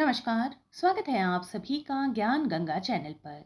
नमस्कार स्वागत है आप सभी का ज्ञान गंगा चैनल पर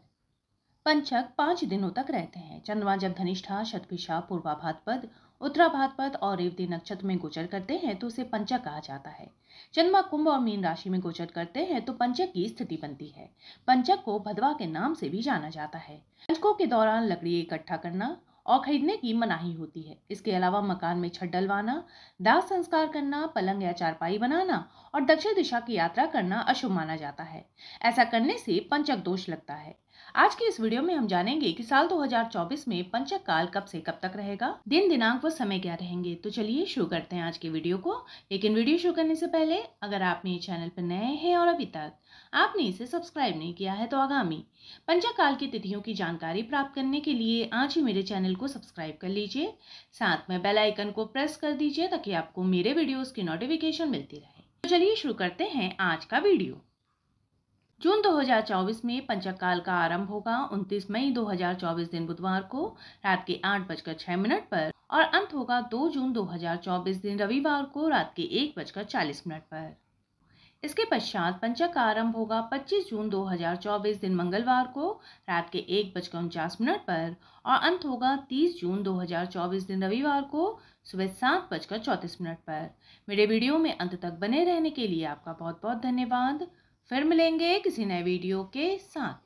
पंचक पांच दिनों तक रहते हैं चंद्रमा जब धनिष्ठा शतभिषा पूर्वा भादपद उत्तरा भादपद और रेवती नक्षत्र में गोचर करते हैं तो उसे पंचक कहा जाता है चंद्रमा कुंभ और मीन राशि में गोचर करते हैं तो पंचक की स्थिति बनती है पंचक को भदवा के नाम से भी जाना जाता है पंचकों के दौरान लकड़ी इकट्ठा करना और खरीदने की मनाही होती है इसके अलावा मकान में छत डलवाना दाह संस्कार करना पलंग या चारपाई बनाना और दक्षिण दिशा की यात्रा करना अशुभ माना जाता है ऐसा करने से पंचक दोष लगता है आज के इस वीडियो में हम जानेंगे कि साल 2024 में पंचक काल कब से कब तक रहेगा दिन दिनांक व समय क्या रहेंगे तो चलिए शुरू करते हैं आज के वीडियो को लेकिन वीडियो शुरू करने से पहले अगर आप मेरे चैनल पर नए हैं और अभी तक आपने इसे सब्सक्राइब नहीं किया है तो आगामी पंचक काल की तिथियों की जानकारी प्राप्त करने के लिए आज ही मेरे चैनल को सब्सक्राइब कर लीजिए साथ में बेलाइकन को प्रेस कर दीजिए ताकि आपको मेरे वीडियो की नोटिफिकेशन मिलती रहे तो चलिए शुरू करते हैं आज का वीडियो 2024 में काल का आरंभ होगा 29 मई 2024 दिन बुधवार को रात के आठ बजकर छह मिनट पर और अंत होगा 2 जून 2024 दिन रविवार को रात के एक बजकर चालीस मिनट पर इसके पश्चात पंचक का आरंभ होगा 25 जून 2024 दिन मंगलवार को रात के एक बजकर उनचास मिनट पर और अंत होगा 30 जून 2024 दिन रविवार को सुबह सात बजकर चौंतीस मिनट पर मेरे वीडियो में अंत तक बने रहने के लिए आपका बहुत बहुत धन्यवाद फिर मिलेंगे किसी नए वीडियो के साथ